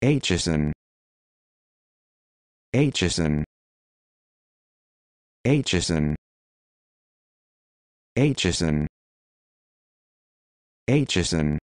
Aitchison Aitchison Aitchison Aitchison Aitchison